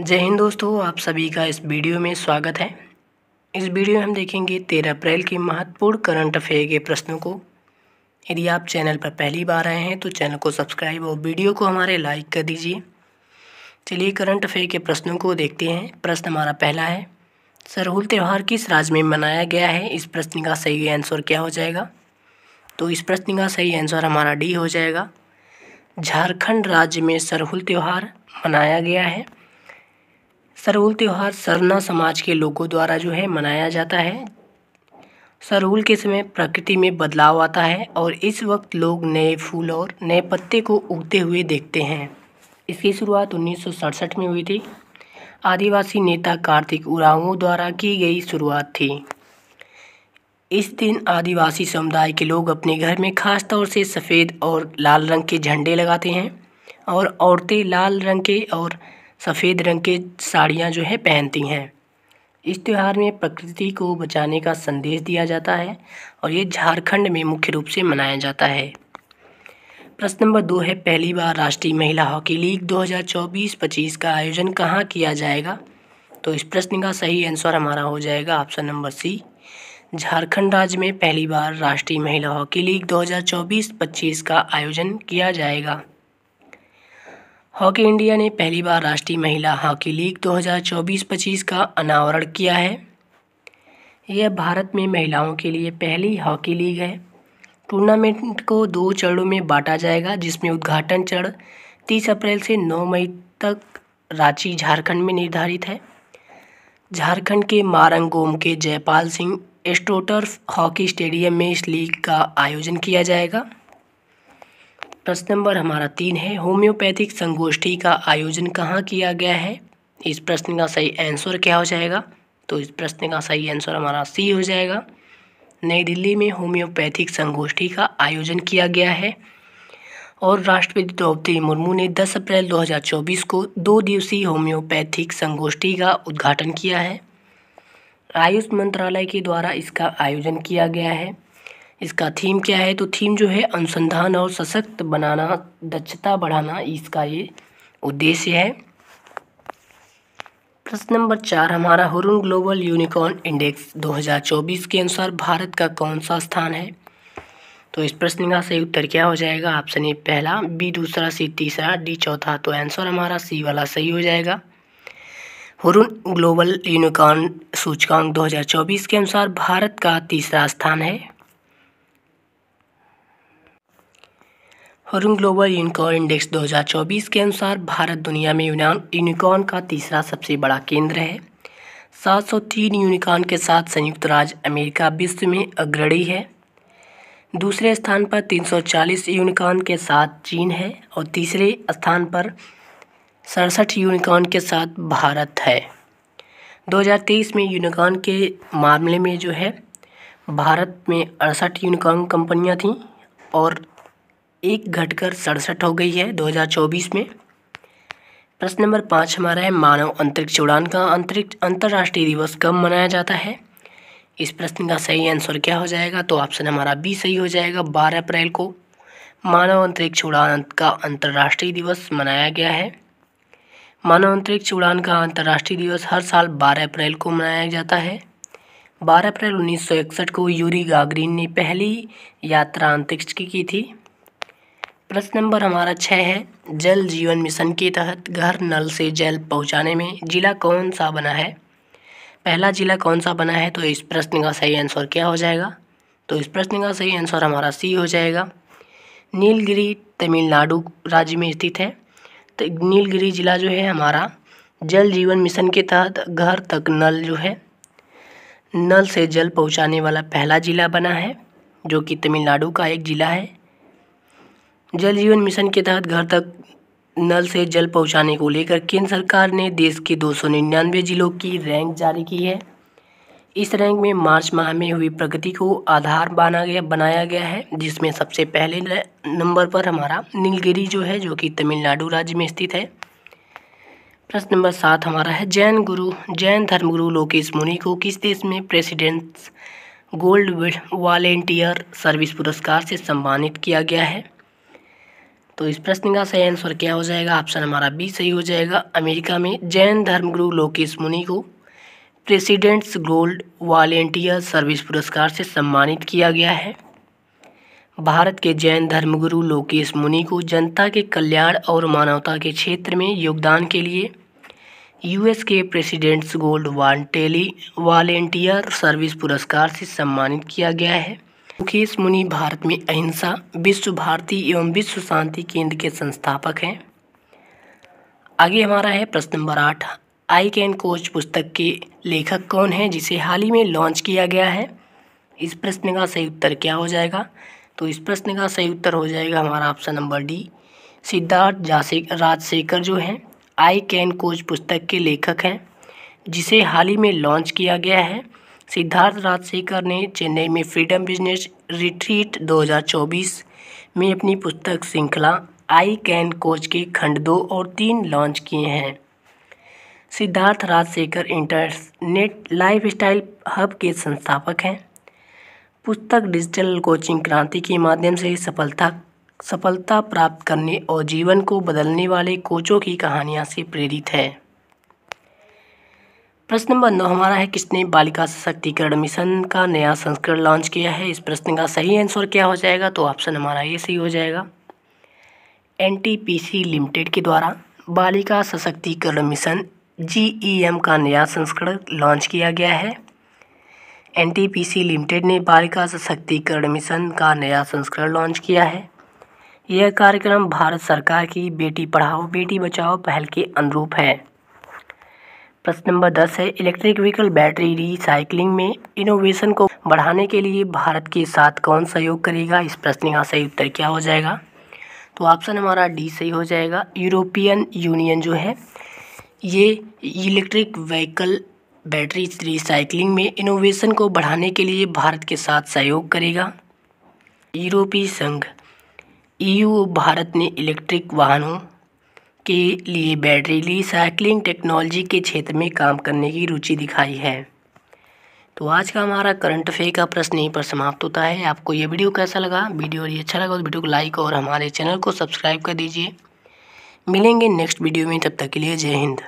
जय हिंद दोस्तों आप सभी का इस वीडियो में स्वागत है इस वीडियो में हम देखेंगे तेरह अप्रैल के महत्वपूर्ण करंट अफेयर के प्रश्नों को यदि आप चैनल पर पहली बार आए हैं तो चैनल को सब्सक्राइब और वीडियो को हमारे लाइक कर दीजिए चलिए करंट अफेयर के प्रश्नों को देखते हैं प्रश्न हमारा पहला है सरहुल त्यौहार किस राज्य में मनाया गया है इस प्रश्न का सही आंसर क्या हो जाएगा तो इस प्रश्न का सही आंसर हमारा डी हो जाएगा झारखंड राज्य में सरहुल त्यौहार मनाया गया है सरहुल त्यौहार सरना समाज के लोगों द्वारा जो है मनाया जाता है सरहुल के समय प्रकृति में बदलाव आता है और इस वक्त लोग नए फूल और नए पत्ते को उगते हुए देखते हैं इसकी शुरुआत उन्नीस में हुई थी आदिवासी नेता कार्तिक उरावों द्वारा की गई शुरुआत थी इस दिन आदिवासी समुदाय के लोग अपने घर में खास तौर से सफ़ेद और लाल रंग के झंडे लगाते हैं और औरतें लाल रंग के और सफ़ेद रंग के साड़ियाँ जो है पहनती हैं इस त्यौहार में प्रकृति को बचाने का संदेश दिया जाता है और ये झारखंड में मुख्य रूप से मनाया जाता है प्रश्न नंबर दो है पहली बार राष्ट्रीय महिला हॉकी लीग 2024-25 का आयोजन कहाँ किया जाएगा तो इस प्रश्न का सही आंसर हमारा हो जाएगा ऑप्शन नंबर सी झारखंड राज्य में पहली बार राष्ट्रीय महिला हॉकी लीग 2024-25 का आयोजन किया जाएगा हॉकी इंडिया ने पहली बार राष्ट्रीय महिला हॉकी लीग 2024-25 का अनावरण किया है यह भारत में महिलाओं के लिए पहली हॉकी लीग है टूर्नामेंट को दो चरणों में बांटा जाएगा जिसमें उद्घाटन चरण 30 अप्रैल से 9 मई तक रांची झारखंड में निर्धारित है झारखंड के मारंगोम के Jaipal Singh astroturf hockey stadium में इस लीग का आयोजन किया जाएगा प्रश्न नंबर हमारा तीन है होम्योपैथिक संगोष्ठी का आयोजन कहाँ किया गया है इस प्रश्न का सही आंसर क्या हो जाएगा तो इस प्रश्न का सही आंसर हमारा सी हो जाएगा नई दिल्ली में होम्योपैथिक संगोष्ठी का आयोजन किया गया है और राष्ट्रपति द्रौपदी मुर्मू ने 10 अप्रैल 2024 को दो दिवसीय होम्योपैथिक संगोष्ठी का उद्घाटन किया है आयुष मंत्रालय के द्वारा इसका आयोजन किया गया है इसका थीम क्या है तो थीम जो है अनुसंधान और सशक्त बनाना दक्षता बढ़ाना इसका ये उद्देश्य है प्रश्न नंबर चार हमारा हुरुन ग्लोबल यूनिकॉर्न इंडेक्स 2024 के अनुसार भारत का कौन सा स्थान है तो इस प्रश्न का सही उत्तर क्या हो जाएगा ऑप्शन ए पहला बी दूसरा सी तीसरा डी चौथा तो आंसर हमारा सी वाला सही हो जाएगा हुरुन ग्लोबल यूनिकॉर्न सूचकांक 2024 के अनुसार भारत का तीसरा स्थान है हॉर्न ग्लोबल यूनिकॉर्न इंडेक्स 2024 के अनुसार भारत दुनिया में यूनिकॉर्न का तीसरा सबसे बड़ा केंद्र है 703 यूनिकॉर्न के साथ संयुक्त राज्य अमेरिका विश्व में अग्रणी है दूसरे स्थान पर 340 यूनिकॉर्न के साथ चीन है और तीसरे स्थान पर सड़सठ यूनिकॉर्न के साथ भारत है 2023 में यूनिकॉर्न के मामले में जो है भारत में अड़सठ यूनिकॉर्न कंपनियां थीं और एक घटकर सड़सठ हो गई है 2024 में प्रश्न नंबर पाँच हमारा है मानव अंतरिक्ष उड़ान का अंतरिक्ष अंतर्राष्ट्रीय दिवस कब मनाया जाता है इस प्रश्न का सही आंसर क्या हो जाएगा तो ऑप्शन हमारा बी सही हो जाएगा बारह अप्रैल को मानव अंतरिक्ष उड़ान का अंतर्राष्ट्रीय दिवस मनाया गया है मानव अंतरिक्ष उड़ान का अंतर्राष्ट्रीय दिवस हर साल 12 अप्रैल को मनाया जाता है 12 अप्रैल 1961 को यूरी गागरीन ने पहली यात्रा अंतरिक्ष की की थी प्रश्न नंबर हमारा छः है जल जीवन मिशन के तहत घर नल से जल पहुंचाने में ज़िला कौन सा बना है पहला ज़िला कौन सा बना है तो इस प्रश्न का सही आंसर क्या हो जाएगा तो इस प्रश्न का सही आंसर हमारा सी हो जाएगा नीलगिरी तमिलनाडु राज्य में स्थित है तो नीलगिरी ज़िला जो है हमारा जल जीवन मिशन के तहत घर तक नल जो है नल से जल पहुँचाने वाला पहला ज़िला बना है जो कि तमिलनाडु का एक ज़िला है जल जीवन मिशन के तहत घर तक नल से जल पहुंचाने को लेकर केंद्र सरकार ने देश के दो जिलों की रैंक जारी की है इस रैंक में मार्च माह में हुई प्रगति को आधार बना गया बनाया गया है जिसमें सबसे पहले नंबर पर हमारा नीलगिरी जो है जो कि तमिलनाडु राज्य में स्थित है प्रश्न नंबर सात हमारा है जैन गुरु जैन धर्मगुरु लोकेश मुनि को किस देश में प्रेसिडेंट्स गोल्ड वॉलेंटियर सर्विस पुरस्कार से सम्मानित किया गया है तो इस प्रश्न का सही आंसर क्या हो जाएगा ऑप्शन हमारा बी सही हो जाएगा अमेरिका में जैन धर्मगुरु लोकेश मुनि को प्रेसिडेंट्स गोल्ड वॉलेंटियर सर्विस पुरस्कार से सम्मानित किया गया है भारत के जैन धर्मगुरु लोकेश मुनि को जनता के कल्याण और मानवता के क्षेत्र में योगदान के लिए यूएस के प्रेसिडेंट्स गोल्ड वांटेली वॉलेंटियर सर्विस पुरस्कार से सम्मानित किया गया है मुकेश मुनि भारत में अहिंसा विश्व भारती एवं विश्व शांति केंद्र के संस्थापक हैं आगे हमारा है प्रश्न नंबर आठ आई कैन कोच पुस्तक के लेखक कौन हैं जिसे हाल ही में लॉन्च किया गया है इस प्रश्न का सही उत्तर क्या हो जाएगा तो इस प्रश्न का सही उत्तर हो जाएगा हमारा ऑप्शन नंबर डी सिद्धार्थ जासे राजशेखर जो हैं आई कैन कोच पुस्तक के लेखक हैं जिसे हाल ही में लॉन्च किया गया है सिद्धार्थ राजशेखर ने चेन्नई में फ्रीडम बिजनेस रिट्रीट 2024 में अपनी पुस्तक श्रृंखला आई कैन कोच के खंड दो और तीन लॉन्च किए हैं Siddharth Rajshekhar internet lifestyle hub के संस्थापक हैं पुस्तक डिजिटल कोचिंग क्रांति के माध्यम से सफलता सफलता प्राप्त करने और जीवन को बदलने वाले कोचों की कहानियाँ से प्रेरित है प्रश्न नंबर नौ हमारा है किसने बालिका सशक्तिकरण मिशन का नया संस्करण लॉन्च किया है इस प्रश्न का सही आंसर क्या हो जाएगा तो ऑप्शन हमारा ये सही हो जाएगा एनटीपीसी लिमिटेड के द्वारा बालिका सशक्तिकरण मिशन जीईएम का नया संस्करण लॉन्च किया गया है एनटीपीसी लिमिटेड ने बालिका सशक्तिकरण मिशन का नया संस्करण लॉन्च किया है यह कार्यक्रम भारत सरकार की बेटी पढ़ाओ बेटी बचाओ पहल के अनुरूप है प्रश्न नंबर दस है इलेक्ट्रिक व्हीकल बैटरी रिसाइकलिंग में इनोवेशन को बढ़ाने के लिए भारत के साथ कौन सहयोग करेगा इस प्रश्न का सही उत्तर क्या हो जाएगा तो ऑप्शन हमारा डी सही हो जाएगा यूरोपियन यूनियन जो है ये इलेक्ट्रिक व्हीकल बैटरी रिसाइकलिंग में इनोवेशन को बढ़ाने के लिए भारत के साथ सहयोग करेगा यूरोपीय संघ ईयू e भारत ने इलेक्ट्रिक वाहनों के लिए बैटरी रिसाइकलिंग टेक्नोलॉजी के क्षेत्र में काम करने की रुचि दिखाई है तो आज का हमारा करंट अफेयर का प्रश्न यहीं पर समाप्त होता है आपको ये वीडियो कैसा लगा वीडियो यदि अच्छा लगा तो वीडियो को लाइक और हमारे चैनल को सब्सक्राइब कर दीजिए मिलेंगे नेक्स्ट वीडियो में तब तक के लिए जय हिंद